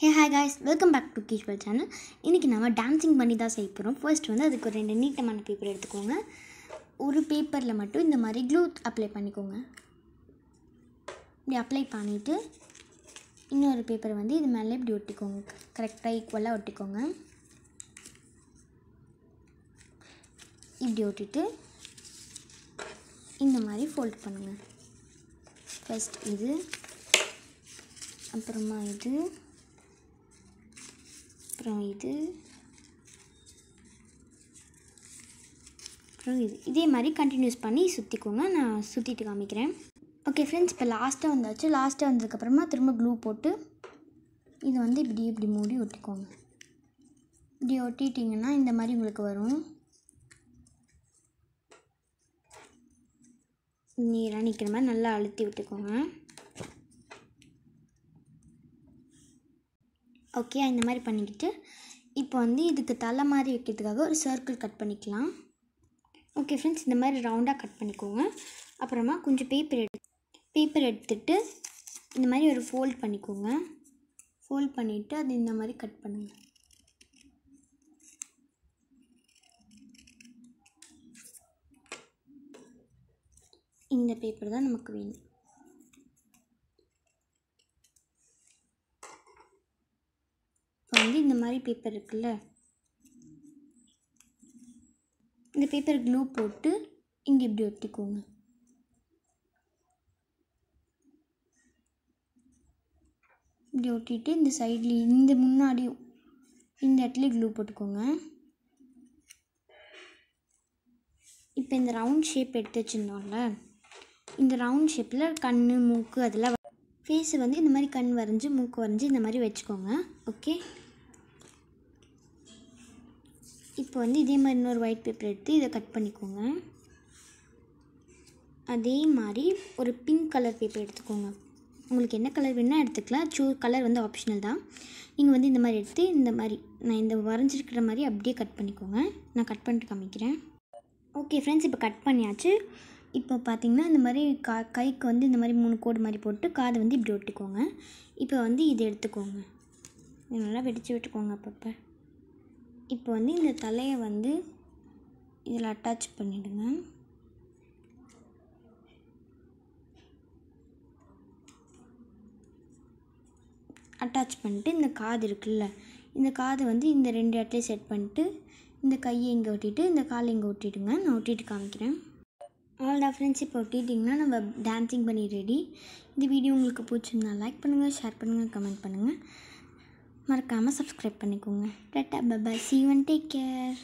hey hi guys welcome back to கீஷ்வல் channel இன்றைக்கி நம்ம டான்ஸிங் பண்ணி தான் செய்ய போகிறோம் ஃபர்ஸ்ட் வந்து அதுக்கு ஒரு ரெண்டு நீட்டமான பேப்பர் எடுத்துக்கோங்க ஒரு பேப்பரில் மட்டும் இந்த மாதிரி க்ளூ அப்ளை பண்ணிக்கோங்க இப்படி அப்ளை பண்ணிவிட்டு இன்னொரு பேப்பரை வந்து இது மேலே இப்படி ஒட்டிக்கோங்க கரெக்டாக ஈக்குவலாக ஒட்டிக்கோங்க இப்படி ஒட்டிட்டு இந்த மாதிரி ஃபோல்ட் பண்ணுங்கள் ஃபஸ்ட் இது அப்புறமா இது அப்புறம் இது அப்புறம் இது இதே மாதிரி கண்டினியூஸ் பண்ணி சுற்றிக்கோங்க நான் சுற்றிட்டு காமிக்கிறேன் ஓகே ஃப்ரெண்ட்ஸ் இப்போ லாஸ்ட்டாக வந்தாச்சு லாஸ்ட்டாக வந்ததுக்கப்புறமா திரும்ப க்ளூ போட்டு இதை வந்து இப்படி இப்படி மூடி ஒட்டிக்கோங்க இப்படி ஒட்டிட்டிங்கன்னா இந்த மாதிரி உங்களுக்கு வரும் நீராக நிற்கிற மாதிரி நல்லா அழுத்தி விட்டுக்கோங்க ஓகே இந்த மாதிரி பண்ணிக்கிட்டு இப்போ வந்து இதுக்கு தலை மாதிரி வைக்கிறதுக்காக ஒரு சர்க்கிள் கட் பண்ணிக்கலாம் ஓகே ஃப்ரெண்ட்ஸ் இந்த மாதிரி ரவுண்டாக கட் பண்ணிக்கோங்க அப்புறமா கொஞ்சம் பேப்பர் எடு பேப்பர் எடுத்துகிட்டு இந்த மாதிரி ஒரு ஃபோல்ட் பண்ணிக்கோங்க ஃபோல்ட் பண்ணிவிட்டு அது இந்த மாதிரி கட் பண்ணுங்கள் இந்த பேப்பர் தான் நமக்கு வேணும் வந்து இந்த மாதிரி பேப்பர் இருக்குல்ல இந்த பேப்பர் க்ளூ போட்டு இங்கே இப்படி ஒட்டிக்கோங்க இப்படி ஒட்டிட்டு இந்த சைடில் இந்த முன்னாடியும் இந்த இடத்துலையும் க்ளூ போட்டுக்கோங்க இப்போ இந்த ரவுண்ட் ஷேப் எடுத்து வச்சுருந்தோம்ல இந்த ரவுண்ட் ஷேப்பில் கண் மூக்கு அதெல்லாம் ஃபேஸை வந்து இந்த மாதிரி கண் வரைஞ்சி மூக்கு வரைஞ்சி இந்த மாதிரி வச்சுக்கோங்க ஓகே இப்போ வந்து இதே மாதிரி இன்னொரு ஒயிட் பேப்பர் எடுத்து இதை கட் பண்ணிக்கோங்க அதே மாதிரி ஒரு பிங்க் கலர் பேப்பர் எடுத்துக்கோங்க உங்களுக்கு என்ன கலர் வேணால் எடுத்துக்கலாம் சூ கலர் வந்து ஆப்ஷனல் தான் நீங்கள் வந்து இந்த மாதிரி எடுத்து இந்த மாதிரி நான் இந்த வரைஞ்சிருக்கிற மாதிரி அப்படியே கட் பண்ணிக்கோங்க நான் கட் பண்ணிட்டு காமிக்கிறேன் ஓகே ஃப்ரெண்ட்ஸ் இப்போ கட் பண்ணியாச்சு இப்போ பார்த்தீங்கன்னா இந்த மாதிரி கா கைக்கு வந்து இந்த மாதிரி மூணு கோடு மாதிரி போட்டு காதை வந்து இப்படி ஒட்டிக்கோங்க இப்போ வந்து இது எடுத்துக்கோங்க நல்லா வெடித்து விட்டுக்கோங்க அப்பப்போ இப்போ வந்து இந்த தலையை வந்து இதில் அட்டாச் பண்ணிவிடுங்க அட்டாச் பண்ணிட்டு இந்த காது இருக்குல்ல இந்த காது வந்து இந்த ரெண்டு இடத்துலையும் செட் பண்ணிட்டு இந்த கையை இங்கே ஒட்டிட்டு இந்த காலை இங்கே ஒட்டிவிடுங்க நான் ஒட்டிட்டு காமிக்கிறேன் தான் ஃப்ரெண்ட்ஸ் இப்போ ஒட்டிட்டிங்கன்னா நம்ம டான்ஸிங் பண்ணி ரெடி இந்த வீடியோ உங்களுக்கு பிடிச்சிருந்தா லைக் பண்ணுங்கள் ஷேர் பண்ணுங்கள் கமெண்ட் பண்ணுங்கள் மறக்காமல் சப்ஸ்கிரைப் பண்ணிக்கோங்க டட்டா பபாய் சீவன் டேக் கேர்